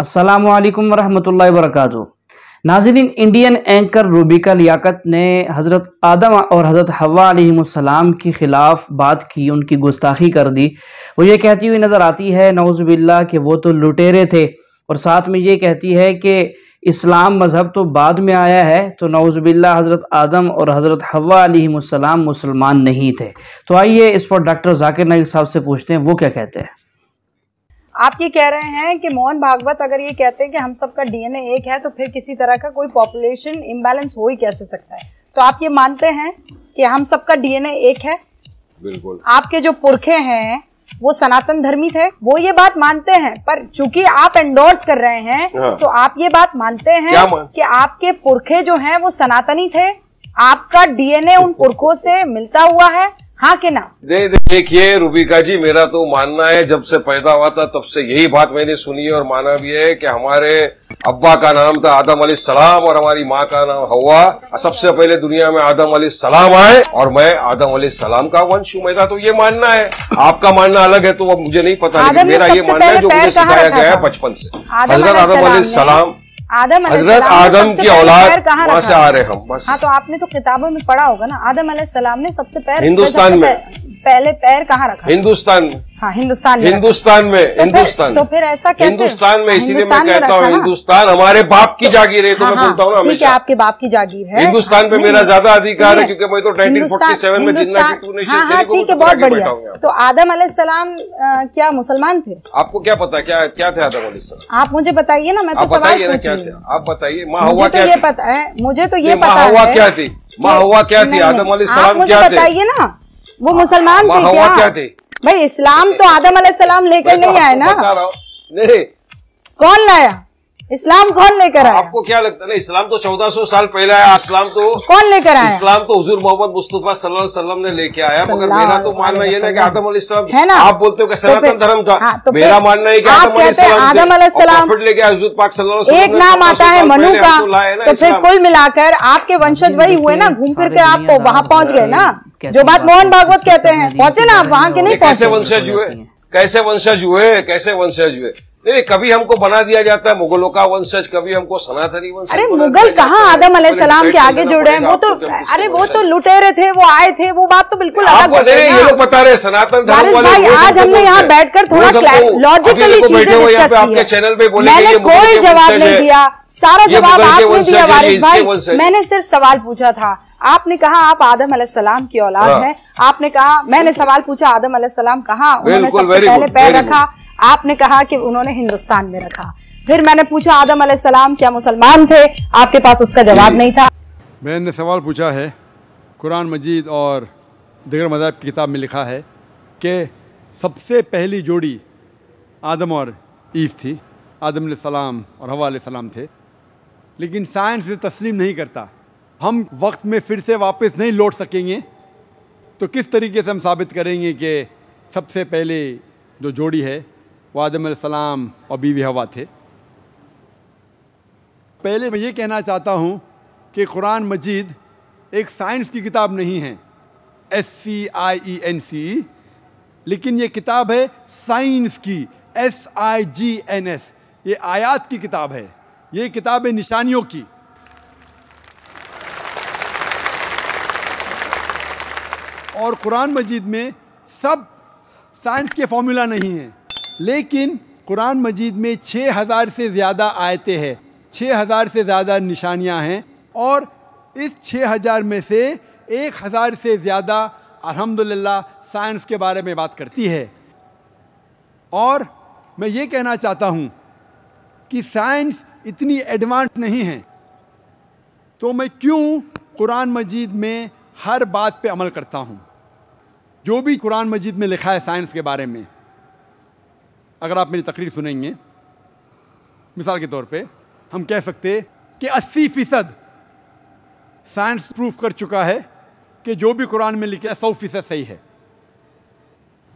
असलकम वरहमल वरक नाजरीन इंडियन एंकर रूबिका लियाकत ने हज़रत आदम और हज़रत हवा के ख़िलाफ़ बात की उनकी गुस्ताखी कर दी वो ये कहती हुई नज़र आती है नौज़बिल्ला कि वो तो लुटेरे थे और साथ में ये कहती है कि इस्लाम मज़हब तो बाद में आया है तो नौज़बिल्ला हज़रत आदम और हज़रत हवा मुसलमान नहीं थे तो आइए इस पर डॉक्टर जाकिर नाइक साहब से पूछते हैं वो क्या कहते हैं आप ये कह रहे हैं कि मोहन भागवत अगर ये कहते हैं कि हम सबका डीएनए एक है तो फिर किसी तरह का कोई पॉपुलेशन इम्बैलेंस हो ही कैसे सकता है तो आप ये मानते हैं कि हम सबका डीएनए एक है बिल्कुल आपके जो पुरखे हैं वो सनातन धर्मी थे वो ये बात मानते हैं पर चूंकि आप एंडोर्स कर रहे हैं हाँ। तो आप ये बात मानते हैं कि आपके पुरखे जो हैं वो सनातनी थे आपका डीएनए उन पुरखों से मिलता हुआ है हाँ के ना दे देखिए रूबिका जी मेरा तो मानना है जब से पैदा हुआ था तब से यही बात मैंने सुनी और माना भी है कि हमारे अब्बा का नाम था आदम अली सलाम और हमारी माँ का नाम हवा सबसे पहले दुनिया में आदम अली सलाम आए और मैं आदम अली सलाम का वंश हूँ मेरा तो ये मानना है आपका मानना अलग है तो अब मुझे नहीं पता मेरा ये मानना है जो मुझे सिखाया गया है बचपन से हजरत आदम अली सलाम आदम हजरत आदम की औलाद कहाँ से आ रहे हम हाँ तो आपने तो किताबों में पढ़ा होगा ना आदम सलाम ने सबसे पैर हिंदुस्तान में पहले पैर कहाँ रखा हिंदुस्तान में हाँ, हिंदुस्तान में हिंदुस्तान में तो हिंदुस्तान तो फिर ऐसा कैसे हिंदुस्तान में इसीलिए मैं कहता हूँ हिंदुस्तान हमारे बाप की तो- जागीर है तो हाँ, मैं हाँ। बोलता हूँ ठीक है आपके बाप की जागीर है हिंदुस्तान पे मेरा ज्यादा अधिकार है क्योंकि मैं तो 1947 में जितना हाँ, ठीक है तो बहुत बढ़िया तो आदम सलाम क्या मुसलमान थे आपको क्या पता क्या क्या थे आदम सलाम आप मुझे बताइए ना मैं तो सवाल क्या थे आप बताइए माँ तो क्या पता है मुझे तो ये पता हुआ क्या थी माँ हुआ क्या थी आदम सलाम क्या बताइए ना वो मुसलमान थे क्या थे भाई इस्लाम तो आदम अलैहिस्सलाम लेकर नहीं आया तो ना नहीं कौन लाया इस्लाम कौन लेकर आया आपको क्या लगता है इस्लाम तो 1400 साल पहले आया इस्लाम तो कौन लेकर आया इस्लाम तो हजूर मोहम्मद मुस्तफा सल्लल्लाहु अलैहि वसल्लम ने लेके आया मगर मेरा तो मानना ये ना कि आदम अलैहिस्सलाम है ना आप बोलते हो कि तो सनातन धर्म था हाँ, तो मेरा मानना है कि आदम अलैहिस्सलाम आदम अलैहिस्सलाम लेके हजूर पाक सल्लल्लाहु अलैहि एक नाम आता है मनु का तो फिर कुल मिलाकर आपके हाँ, वंशज वही हुए ना घूम फिर के आप तो वहाँ पहुँच गए ना जो बात मोहन भागवत कहते हैं पहुँचे ना आप वहाँ के नहीं पहुँचे वंशज हुए कैसे वंशज हुए कैसे वंशज हुए नहीं कभी हमको बना दिया जाता है मुगलों का वंशज कभी हमको सनातनी वंशज अरे मुगल कहाँ आदम सलाम के आगे जुड़े हैं वो तो अरे वो तो लुटेरे थे वो आए थे वो बात तो बिल्कुल अलग ये लोग बता रहे सनातन धर्म भाई आज हमने यहाँ बैठकर थोड़ा लॉजिकली चीजें आपके चैनल पे बोले मैंने कोई जवाब नहीं दिया सारा जवाब आपने दिया वारिस भाई मैंने सिर्फ सवाल पूछा था आपने कहा आप आदम सलाम की औलाद हाँ। है आपने कहा मैंने सवाल पूछा आदम सलाम कहा उन्होंने सबसे पहले पैर रखा आपने कहा कि उन्होंने हिंदुस्तान में रखा फिर मैंने पूछा आदम सलाम क्या मुसलमान थे आपके पास उसका जवाब नहीं था मैंने सवाल पूछा है कुरान मजीद और दिगर मजहब की किताब में लिखा है कि सबसे पहली जोड़ी आदम और ईव थी आदम सलाम और हवा सलाम थे लेकिन साइंस तस्लीम नहीं करता हम वक्त में फिर से वापस नहीं लौट सकेंगे तो किस तरीके से हम साबित करेंगे कि सबसे पहले जो जोड़ी है वादम सलाम और बीवी हवा थे पहले मैं ये कहना चाहता हूँ कि कुरान मजीद एक साइंस की किताब नहीं है एस सी आई ई एन सी लेकिन ये किताब है साइंस की S I G N S ये आयात की किताब है ये किताब है निशानियों की और कुरान मजीद में सब साइंस के फॉर्मूला नहीं है लेकिन कुरान मजीद में छः हज़ार से ज़्यादा आयतें हैं छः हज़ार से ज़्यादा निशानियाँ हैं और इस छः हज़ार में से एक हज़ार से ज़्यादा अल्हम्दुलिल्लाह साइंस के बारे में बात करती है और मैं ये कहना चाहता हूँ कि साइंस इतनी एडवांस नहीं है तो मैं क्यों कुरान मजीद में हर बात पे अमल करता हूँ जो भी कुरान मजीद में लिखा है साइंस के बारे में अगर आप मेरी तकरीर सुनेंगे मिसाल के तौर पे हम कह सकते कि अस्सी फ़ीसद साइंस प्रूफ कर चुका है कि जो भी कुरान में लिखा है सौ फ़ीसद सही है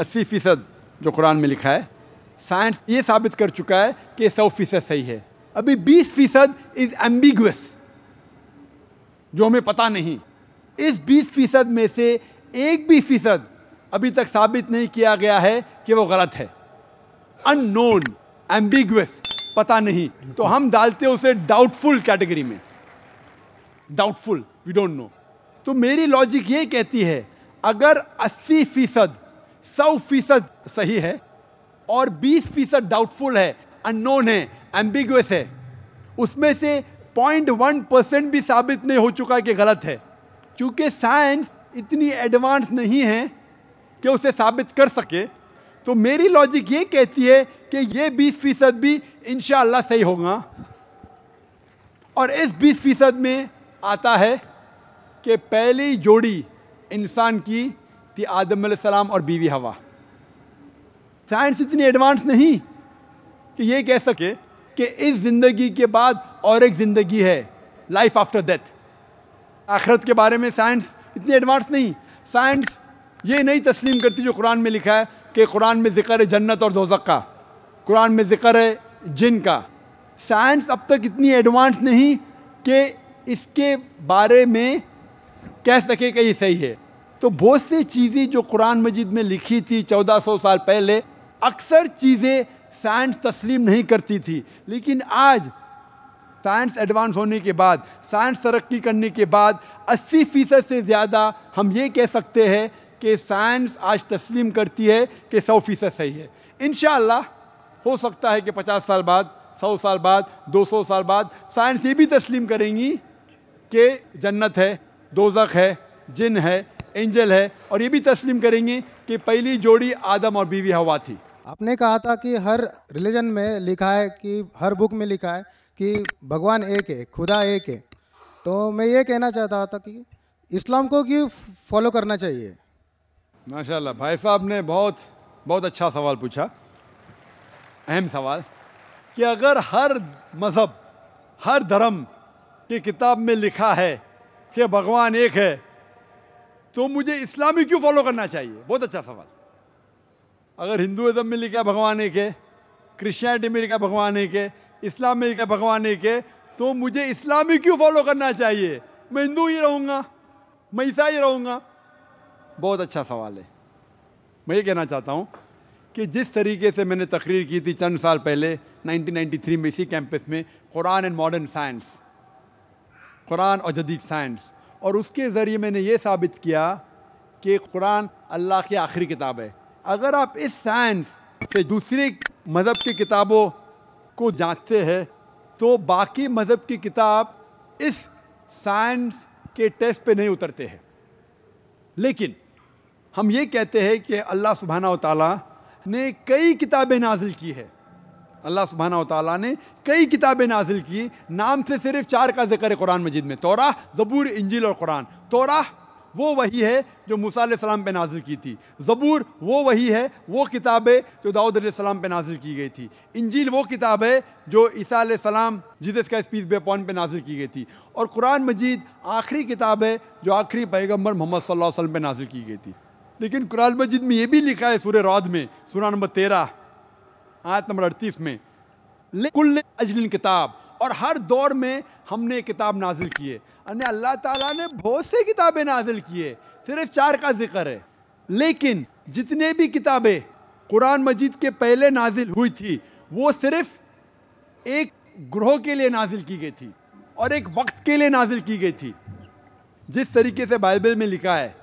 अस्सी फ़ीसद जो कुरान में लिखा है साइंस ये साबित कर चुका है कि सौ फ़ीसद सही है अभी बीस फ़ीसद इज़ एम्बिगस जो हमें पता नहीं इस बीस फ़ीसद में से एक भी फ़ीसद अभी तक साबित नहीं किया गया है कि वो गलत है अननोन एम्बिगुअस पता नहीं तो हम डालते उसे डाउटफुल कैटेगरी में डाउटफुल वी डोंट नो तो मेरी लॉजिक ये कहती है अगर 80 फीसद सौ फीसद सही है और 20 फीसद डाउटफुल है अननोन है एम्बिगुअस है उसमें से 0.1 परसेंट भी साबित नहीं हो चुका कि गलत है क्योंकि साइंस इतनी एडवांस नहीं है कि उसे साबित कर सके तो मेरी लॉजिक ये कहती है कि ये 20 फीसद भी इन सही होगा और इस 20 फीसद में आता है कि पहली जोड़ी इंसान की थी आदम सलाम और बीवी हवा साइंस इतनी एडवांस नहीं कि ये कह सके कि इस ज़िंदगी के बाद और एक ज़िंदगी है लाइफ आफ्टर डेथ आखरत के बारे में साइंस इतनी एडवांस नहीं साइंस ये नहीं तस्लीम करती जो कुरान में लिखा है कि कुरान में ज़िक्र है जन्नत और दोजक का कुरान में ज़िक्र है जिन का साइंस अब तक इतनी एडवांस नहीं कि इसके बारे में कह सके कि ये सही है तो बहुत सी चीज़ें जो कुरान मजीद में लिखी थी 1400 साल पहले अक्सर चीज़ें साइंस तस्लीम नहीं करती थी लेकिन आज साइंस एडवांस होने के बाद साइंस तरक्की करने के बाद 80 फ़ीसद से ज़्यादा हम ये कह सकते हैं कि साइंस आज तस्लीम करती है कि सौ फीसद सही है इन हो सकता है कि पचास साल बाद सौ साल बाद दो सौ साल बाद साइंस ये भी तस्लीम करेंगी कि जन्नत है दोजक है जिन है एंजल है और ये भी तस्लीम करेंगी कि पहली जोड़ी आदम और बीवी हवा थी आपने कहा था कि हर रिलीजन में लिखा है कि हर बुक में लिखा है कि भगवान एक है खुदा एक है तो मैं ये कहना चाहता था कि इस्लाम को क्यों फॉलो करना चाहिए माशाल्लाह भाई साहब ने बहुत बहुत अच्छा सवाल पूछा अहम सवाल कि अगर हर मज़हब हर धर्म की किताब में लिखा है कि भगवान एक है तो मुझे इस्लामी क्यों फॉलो करना चाहिए बहुत अच्छा सवाल अगर हिंदुज़म में लिखा भगवान एक है क्रिश्चियनिटी में लिखा भगवान एक है इस्लाम में लिखा भगवान एक है तो मुझे इस्लामी क्यों फॉलो करना चाहिए मैं हिंदू ही रहूँगा मैं ईसाई रहूँगा बहुत अच्छा सवाल है मैं ये कहना चाहता हूँ कि जिस तरीके से मैंने तकरीर की थी चंद साल पहले 1993 में इसी कैंपस में Quran and modern science Quran और जदीद साइंस और उसके ज़रिए मैंने ये साबित किया कि कुरान अल्लाह की आखिरी किताब है अगर आप इस साइंस से दूसरे मज़हब की किताबों को जांचते हैं तो बाकी मज़हब की किताब इस साइंस के टेस्ट पे नहीं उतरते हैं लेकिन हम ये कहते हैं कि अल्लाह सुबहाना ताली ने कई किताबें नाजिल की है अल्लाह सुबहाना ताली ने कई किताबें नाजिल की नाम से सिर्फ चार का जिक्र है कुरान मजीद में तोरा ज़बूर इंजिल और कुरान तोरा वो वही है जो मूसा सलाम पे नाजिल की थी ज़बूर वो वही है वो किताब है जो दाऊद सलाम पे नाजिल की गई थी इंजील वो किताब है जो ईसा सलाम जिदस का स्पीस बेपौन पे नाजिल की गई थी और कुरान मजीद आखिरी किताब है जो आखिरी पैगम्बर मोहम्मद वसल्लम पे नाजिल की गई थी लेकिन कुरान मजिद में ये भी लिखा है सूर्य रौद में सूर्य नंबर तेरह आयत नंबर अड़तीस में कुल अजलिन किताब और हर दौर में हमने किताब नाजिल किए अन्य अल्लाह ताला ने बहुत से किताबें नाजिल किए सिर्फ चार का जिक्र है लेकिन जितने भी किताबें कुरान मजीद के पहले नाजिल हुई थी वो सिर्फ एक ग्रोह के लिए नाजिल की गई थी और एक वक्त के लिए नाजिल की गई थी जिस तरीके से बाइबल में लिखा है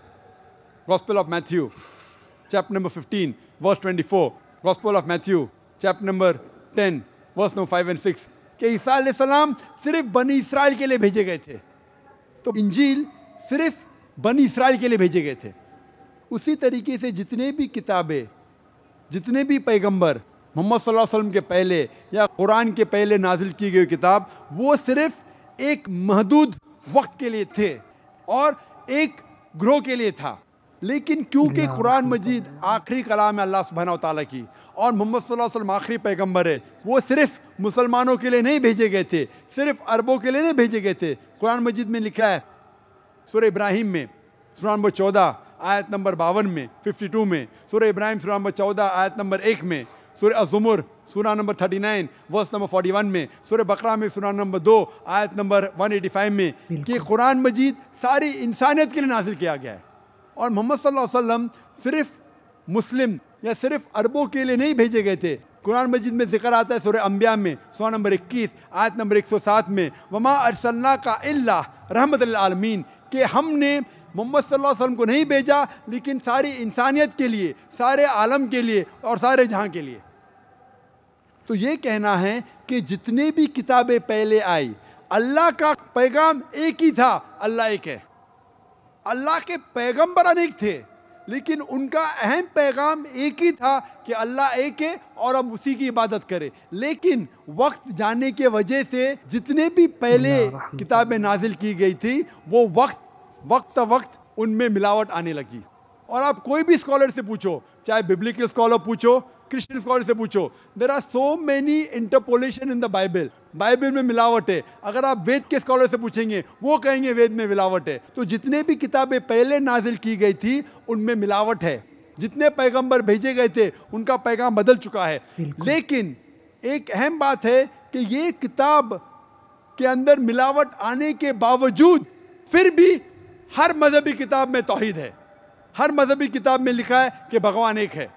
Gospel of Matthew, chapter number 15, verse 24. Gospel of Matthew, chapter number 10, verse number 5 and 6. कि ईसा सलाम सिर्फ बनी इसराइल के लिए भेजे गए थे तो इंजील सिर्फ बनी इसराइल के लिए भेजे गए थे उसी तरीके से जितने भी किताबें जितने भी पैगंबर मोहम्मद सल्लल्लाहु अलैहि वसल्लम के पहले या कुरान के पहले नाजिल की गई किताब वो सिर्फ एक महदूद वक्त के लिए थे और एक ग्रोह के लिए था लेकिन क्योंकि कुरान मजीद आखिरी कलाम है अल्लाह सुबहाना तला की और मोहम्मद सल्लम आखिरी पैगम्बर है वो सिर्फ मुसलमानों के लिए नहीं भेजे गए थे सिर्फ अरबों के लिए नहीं भेजे गए थे कुरान मजीद में लिखा है सुर इब्राहिम में सुरा नंबर चौदह आयत नंबर बावन में फिफ्टी टू में सुर इब्राहिम सुरा नंबर चौदह आयत नंबर एक में सुर अजुमर सुरा number thirty nine verse number forty one में सुर बकरा में सुरा नंबर दो आयत नंबर वन एटी फाइव में कि कुरान मजीद सारी इंसानियत के लिए नाजिल किया गया है और मोहम्मद सल्लल्लाहु अलैहि वसल्लम सिर्फ मुस्लिम या सिर्फ अरबों के लिए नहीं भेजे गए थे कुरान मजिद में जिक्र आता है सुर अम्बिया में सौ नंबर इक्कीस आयत नंबर एक सौ सात में वमा अरसल्ला का अल्लाह रहमत आलमीन के हमने मोहम्मद सल्लल्लाहु अलैहि वसल्लम को नहीं भेजा लेकिन सारी इंसानियत के लिए सारे आलम के लिए और सारे जहाँ के लिए तो ये कहना है कि जितने भी किताबें पहले आई अल्लाह का पैगाम एक ही था अल्लाह एक है अल्लाह के पैगंबर अनेक थे लेकिन उनका अहम पैगाम एक ही था कि अल्लाह एक है और हम उसी की इबादत करें लेकिन वक्त जाने के वजह से जितने भी पहले किताबें नाजिल की गई थी वो वक्त वक्त वक्त उनमें मिलावट आने लगी और आप कोई भी स्कॉलर से पूछो चाहे बिब्लिकल स्कॉलर पूछो क्रिश्चियन स्कॉलर से पूछो there are so many interpolation in the Bible Bible में मिलावट है अगर आप वेद के स्कॉलर से पूछेंगे वो कहेंगे वेद में मिलावट है तो जितने भी किताबें पहले नाजिल की गई थी उनमें मिलावट है जितने पैगंबर भेजे गए थे उनका पैगाम बदल चुका है लेकिन एक अहम बात है कि ये किताब के अंदर मिलावट आने के बावजूद फिर भी हर मजहबी किताब में तोहद है हर मजहबी किताब में लिखा है कि भगवान एक है